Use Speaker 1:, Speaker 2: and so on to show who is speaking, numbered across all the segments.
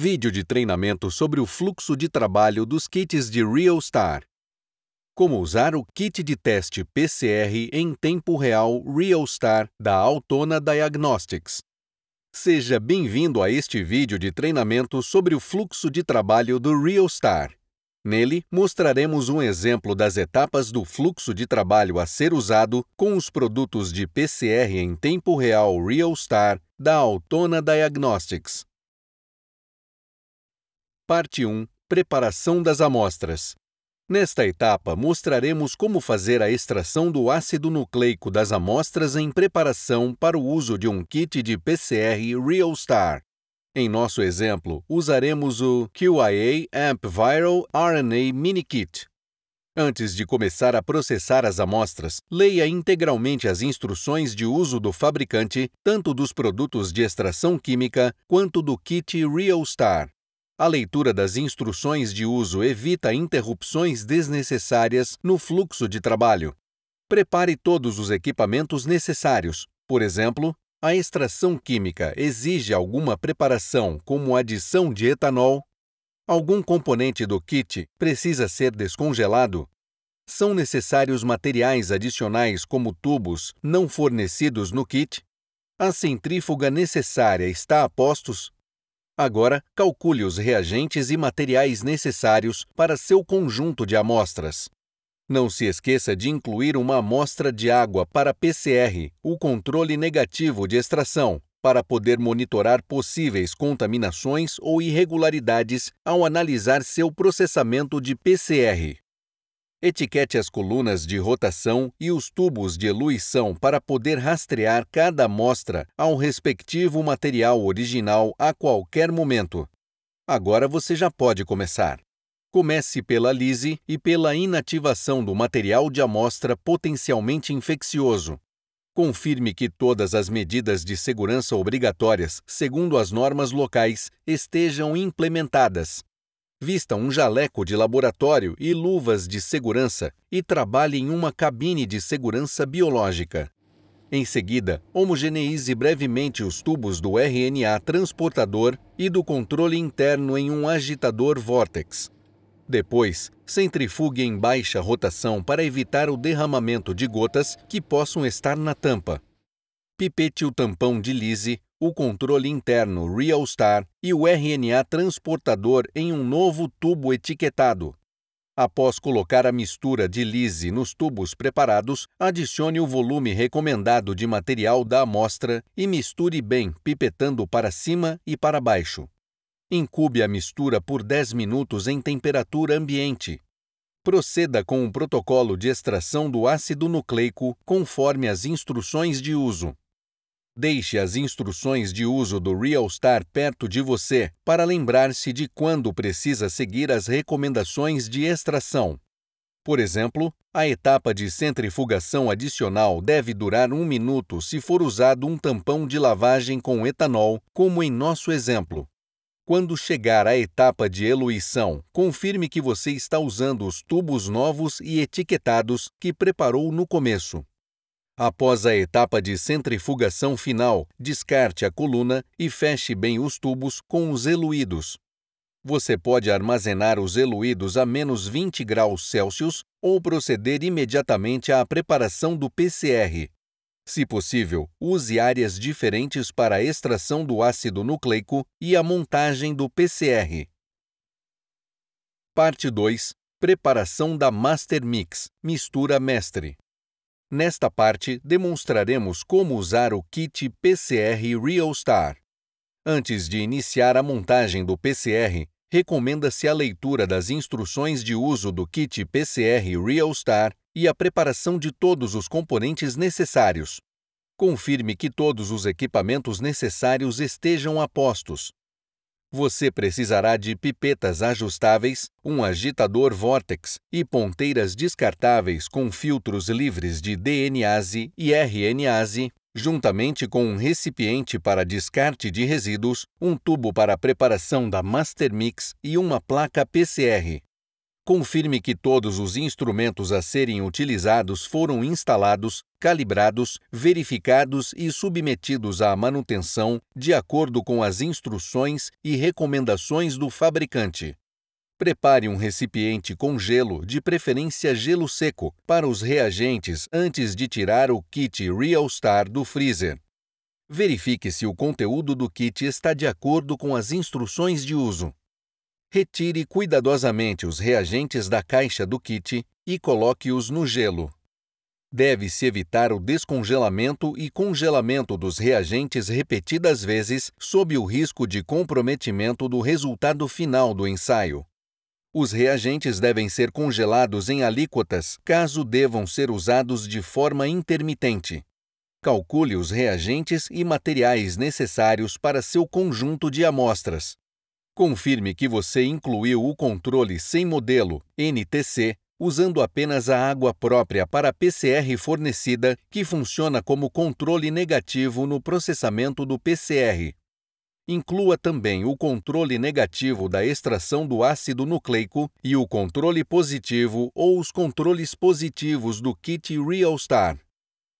Speaker 1: vídeo de treinamento sobre o fluxo de trabalho dos kits de RealStar. Como usar o kit de teste PCR em tempo real RealStar da Autona Diagnostics. Seja bem-vindo a este vídeo de treinamento sobre o fluxo de trabalho do RealStar. Nele, mostraremos um exemplo das etapas do fluxo de trabalho a ser usado com os produtos de PCR em tempo real RealStar da Autona Diagnostics. Parte 1 Preparação das amostras. Nesta etapa, mostraremos como fazer a extração do ácido nucleico das amostras em preparação para o uso de um kit de PCR RealStar. Em nosso exemplo, usaremos o QIA AMP Viral RNA Mini Kit. Antes de começar a processar as amostras, leia integralmente as instruções de uso do fabricante, tanto dos produtos de extração química quanto do kit RealStar. A leitura das instruções de uso evita interrupções desnecessárias no fluxo de trabalho. Prepare todos os equipamentos necessários. Por exemplo, a extração química exige alguma preparação, como adição de etanol. Algum componente do kit precisa ser descongelado. São necessários materiais adicionais, como tubos, não fornecidos no kit. A centrífuga necessária está a postos Agora, calcule os reagentes e materiais necessários para seu conjunto de amostras. Não se esqueça de incluir uma amostra de água para PCR, o controle negativo de extração, para poder monitorar possíveis contaminações ou irregularidades ao analisar seu processamento de PCR. Etiquete as colunas de rotação e os tubos de eluição para poder rastrear cada amostra ao respectivo material original a qualquer momento. Agora você já pode começar. Comece pela lise e pela inativação do material de amostra potencialmente infeccioso. Confirme que todas as medidas de segurança obrigatórias, segundo as normas locais, estejam implementadas vista um jaleco de laboratório e luvas de segurança e trabalhe em uma cabine de segurança biológica. Em seguida, homogeneize brevemente os tubos do RNA transportador e do controle interno em um agitador vórtex. Depois, centrifugue em baixa rotação para evitar o derramamento de gotas que possam estar na tampa. Pipete o tampão de lise o controle interno RealStar e o RNA transportador em um novo tubo etiquetado. Após colocar a mistura de lise nos tubos preparados, adicione o volume recomendado de material da amostra e misture bem, pipetando para cima e para baixo. Incube a mistura por 10 minutos em temperatura ambiente. Proceda com o protocolo de extração do ácido nucleico conforme as instruções de uso. Deixe as instruções de uso do RealStar perto de você para lembrar-se de quando precisa seguir as recomendações de extração. Por exemplo, a etapa de centrifugação adicional deve durar um minuto se for usado um tampão de lavagem com etanol, como em nosso exemplo. Quando chegar à etapa de eluição, confirme que você está usando os tubos novos e etiquetados que preparou no começo. Após a etapa de centrifugação final, descarte a coluna e feche bem os tubos com os eluídos. Você pode armazenar os eluídos a menos 20 graus Celsius ou proceder imediatamente à preparação do PCR. Se possível, use áreas diferentes para a extração do ácido nucleico e a montagem do PCR. Parte 2 Preparação da Master Mix Mistura Mestre Nesta parte, demonstraremos como usar o kit PCR RealStar. Antes de iniciar a montagem do PCR, recomenda-se a leitura das instruções de uso do kit PCR RealStar e a preparação de todos os componentes necessários. Confirme que todos os equipamentos necessários estejam a postos, você precisará de pipetas ajustáveis, um agitador Vortex e ponteiras descartáveis com filtros livres de DNase e RNase, juntamente com um recipiente para descarte de resíduos, um tubo para preparação da Master Mix e uma placa PCR confirme que todos os instrumentos a serem utilizados foram instalados, calibrados, verificados e submetidos à manutenção de acordo com as instruções e recomendações do fabricante. Prepare um recipiente com gelo, de preferência gelo seco, para os reagentes antes de tirar o kit RealStar do freezer. Verifique se o conteúdo do kit está de acordo com as instruções de uso. Retire cuidadosamente os reagentes da caixa do kit e coloque-os no gelo. Deve-se evitar o descongelamento e congelamento dos reagentes repetidas vezes, sob o risco de comprometimento do resultado final do ensaio. Os reagentes devem ser congelados em alíquotas, caso devam ser usados de forma intermitente. Calcule os reagentes e materiais necessários para seu conjunto de amostras. Confirme que você incluiu o controle sem modelo, NTC, usando apenas a água própria para PCR fornecida, que funciona como controle negativo no processamento do PCR. Inclua também o controle negativo da extração do ácido nucleico e o controle positivo ou os controles positivos do kit RealStar.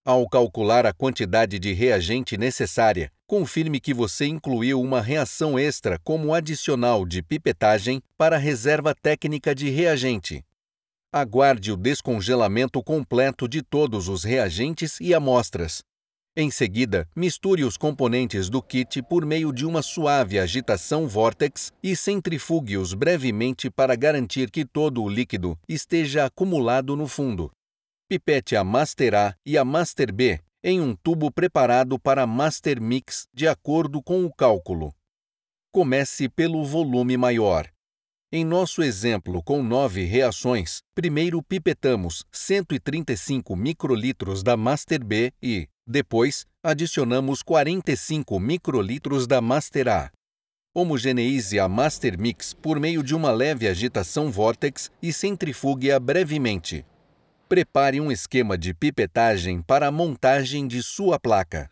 Speaker 1: Ao calcular a quantidade de reagente necessária, confirme que você incluiu uma reação extra como adicional de pipetagem para a reserva técnica de reagente. Aguarde o descongelamento completo de todos os reagentes e amostras. Em seguida, misture os componentes do kit por meio de uma suave agitação vórtex e centrifugue-os brevemente para garantir que todo o líquido esteja acumulado no fundo. Pipete a Master A e a Master B em um tubo preparado para master mix de acordo com o cálculo. Comece pelo volume maior. Em nosso exemplo, com nove reações, primeiro pipetamos 135 microlitros da Master B e, depois, adicionamos 45 microlitros da Master A. Homogeneize a Master Mix por meio de uma leve agitação vórtex e centrifugue-a brevemente prepare um esquema de pipetagem para a montagem de sua placa.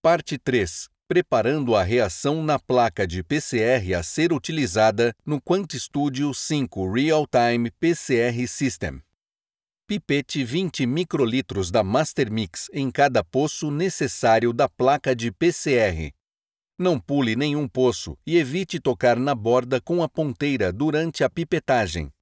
Speaker 1: Parte 3. Preparando a reação na placa de PCR a ser utilizada no QuantStudio 5 Real-Time PCR System. Pipete 20 microlitros da Mastermix em cada poço necessário da placa de PCR. Não pule nenhum poço e evite tocar na borda com a ponteira durante a pipetagem.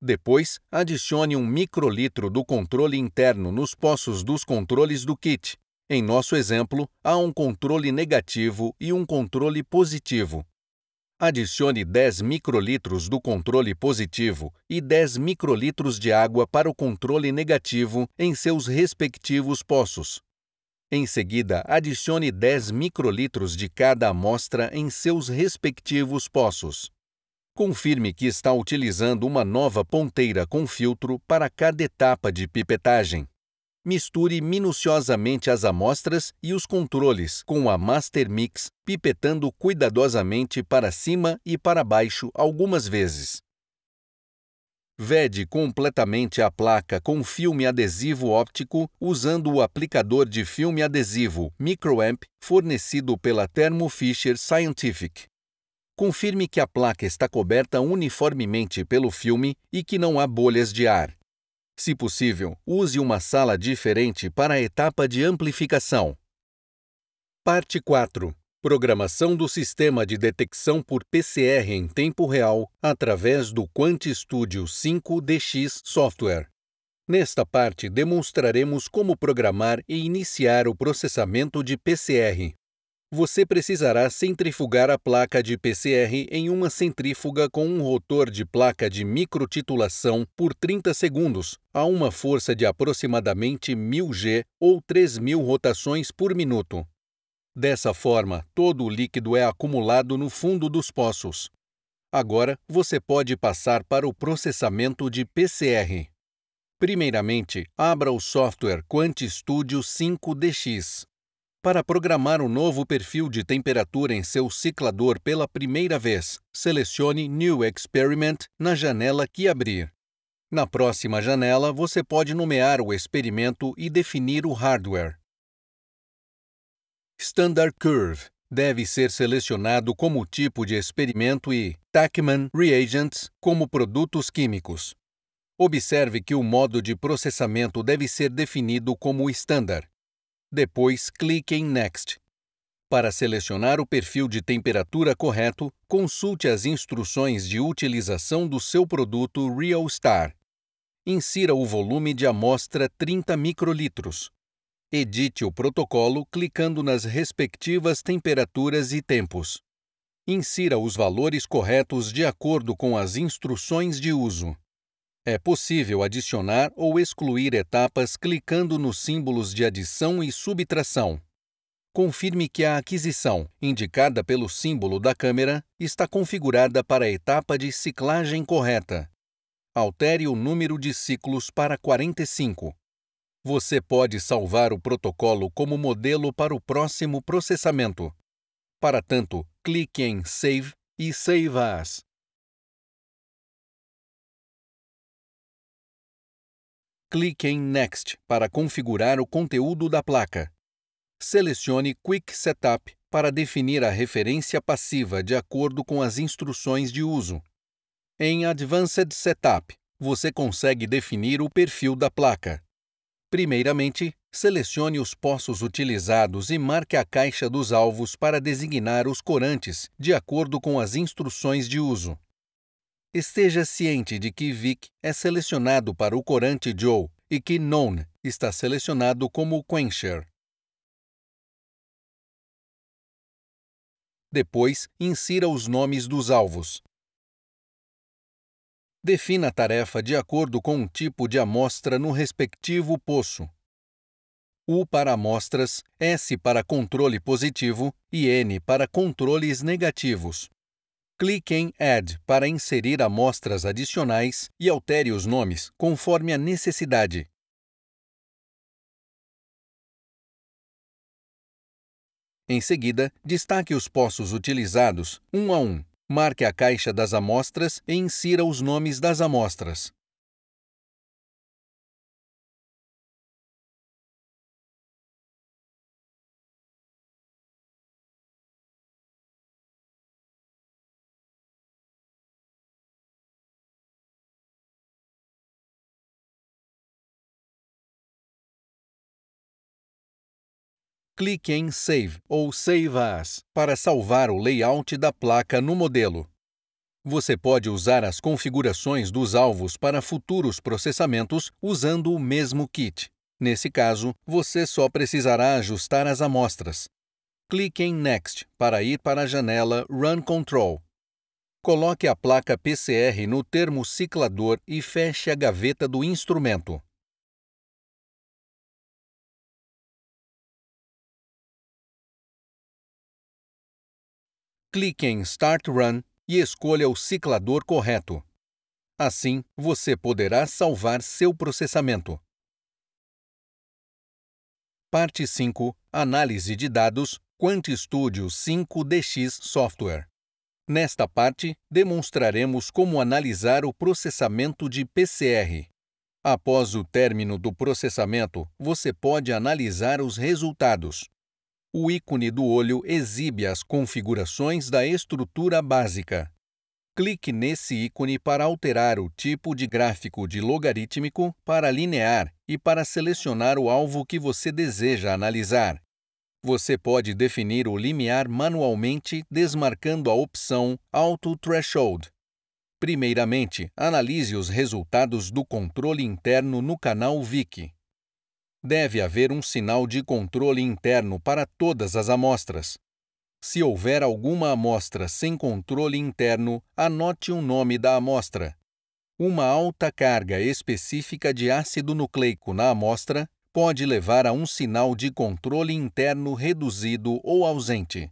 Speaker 1: Depois, adicione um microlitro do controle interno nos poços dos controles do kit. Em nosso exemplo, há um controle negativo e um controle positivo. Adicione 10 microlitros do controle positivo e 10 microlitros de água para o controle negativo em seus respectivos poços. Em seguida, adicione 10 microlitros de cada amostra em seus respectivos poços confirme que está utilizando uma nova ponteira com filtro para cada etapa de pipetagem. Misture minuciosamente as amostras e os controles com a Master Mix, pipetando cuidadosamente para cima e para baixo algumas vezes. Vede completamente a placa com filme adesivo óptico usando o aplicador de filme adesivo MicroAmp fornecido pela Thermo Fisher Scientific confirme que a placa está coberta uniformemente pelo filme e que não há bolhas de ar. Se possível, use uma sala diferente para a etapa de amplificação. Parte 4. Programação do sistema de detecção por PCR em tempo real através do QuantStudio 5DX Software. Nesta parte, demonstraremos como programar e iniciar o processamento de PCR você precisará centrifugar a placa de PCR em uma centrífuga com um rotor de placa de microtitulação por 30 segundos, a uma força de aproximadamente 1000 G ou 3000 rotações por minuto. Dessa forma, todo o líquido é acumulado no fundo dos poços. Agora, você pode passar para o processamento de PCR. Primeiramente, abra o software QuantStudio Studio 5DX. Para programar um novo perfil de temperatura em seu ciclador pela primeira vez, selecione New Experiment na janela que abrir. Na próxima janela, você pode nomear o experimento e definir o hardware. Standard Curve deve ser selecionado como tipo de experimento e Tachman Reagents como produtos químicos. Observe que o modo de processamento deve ser definido como estándar. Depois clique em Next. Para selecionar o perfil de temperatura correto, consulte as instruções de utilização do seu produto RealStar. Insira o volume de amostra 30 microlitros. Edite o protocolo clicando nas respectivas temperaturas e tempos. Insira os valores corretos de acordo com as instruções de uso. É possível adicionar ou excluir etapas clicando nos símbolos de adição e subtração. Confirme que a aquisição, indicada pelo símbolo da câmera, está configurada para a etapa de ciclagem correta. Altere o número de ciclos para 45. Você pode salvar o protocolo como modelo para o próximo processamento. Para tanto, clique em Save e Save As. Clique em Next para configurar o conteúdo da placa. Selecione Quick Setup para definir a referência passiva de acordo com as instruções de uso. Em Advanced Setup, você consegue definir o perfil da placa. Primeiramente, selecione os poços utilizados e marque a caixa dos alvos para designar os corantes, de acordo com as instruções de uso. Esteja ciente de que Vic é selecionado para o corante Joe e que Non está selecionado como Quencher. Depois, insira os nomes dos alvos. Defina a tarefa de acordo com o tipo de amostra no respectivo poço. U para amostras, S para controle positivo e N para controles negativos. Clique em Add para inserir amostras adicionais e altere os nomes conforme a necessidade. Em seguida, destaque os poços utilizados um a um. Marque a caixa das amostras e insira os nomes das amostras. clique em Save ou Save As para salvar o layout da placa no modelo. Você pode usar as configurações dos alvos para futuros processamentos usando o mesmo kit. Nesse caso, você só precisará ajustar as amostras. Clique em Next para ir para a janela Run Control. Coloque a placa PCR no termo ciclador e feche a gaveta do instrumento. clique em Start Run e escolha o ciclador correto. Assim, você poderá salvar seu processamento. Parte 5 Análise de dados QuantStudio 5DX Software. Nesta parte, demonstraremos como analisar o processamento de PCR. Após o término do processamento, você pode analisar os resultados o ícone do olho exibe as configurações da estrutura básica. Clique nesse ícone para alterar o tipo de gráfico de logarítmico para linear e para selecionar o alvo que você deseja analisar. Você pode definir o limiar manualmente desmarcando a opção Auto Threshold. Primeiramente, analise os resultados do controle interno no canal VIC deve haver um sinal de controle interno para todas as amostras. Se houver alguma amostra sem controle interno, anote o nome da amostra. Uma alta carga específica de ácido nucleico na amostra pode levar a um sinal de controle interno reduzido ou ausente.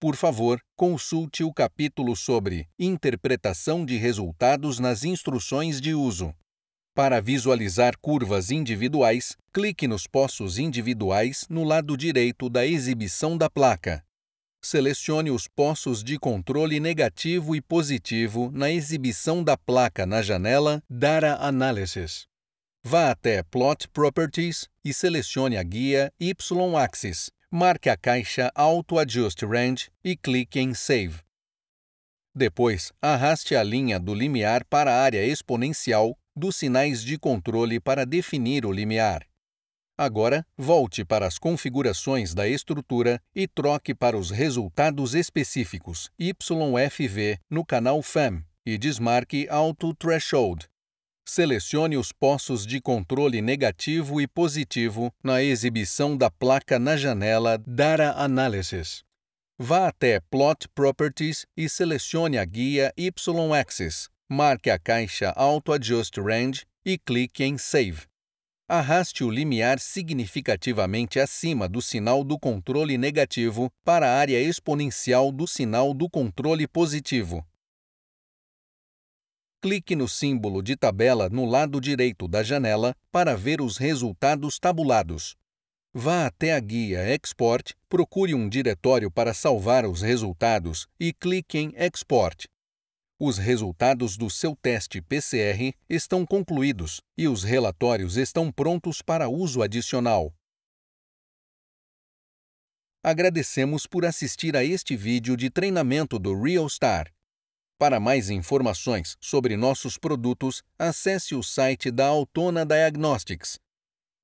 Speaker 1: Por favor, consulte o capítulo sobre interpretação de resultados nas instruções de uso. Para visualizar curvas individuais, clique nos poços individuais no lado direito da exibição da placa. Selecione os poços de controle negativo e positivo na exibição da placa na janela Data Analysis. Vá até Plot Properties e selecione a guia Y-axis. Marque a caixa Auto Adjust Range e clique em Save. Depois, arraste a linha do limiar para a área exponencial dos sinais de controle para definir o limiar. Agora, volte para as configurações da estrutura e troque para os resultados específicos YFV no canal FEM e desmarque Auto Threshold. Selecione os poços de controle negativo e positivo na exibição da placa na janela Data Analysis. Vá até Plot Properties e selecione a guia Y-Axis, marque a caixa Auto Adjust Range e clique em Save. Arraste o limiar significativamente acima do sinal do controle negativo para a área exponencial do sinal do controle positivo. Clique no símbolo de tabela no lado direito da janela para ver os resultados tabulados. Vá até a guia Export, procure um diretório para salvar os resultados e clique em Export. Os resultados do seu teste PCR estão concluídos e os relatórios estão prontos para uso adicional. Agradecemos por assistir a este vídeo de treinamento do RealStar. Para mais informações sobre nossos produtos, acesse o site da Autona Diagnostics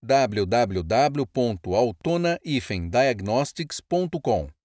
Speaker 1: www.autona-diagnostics.com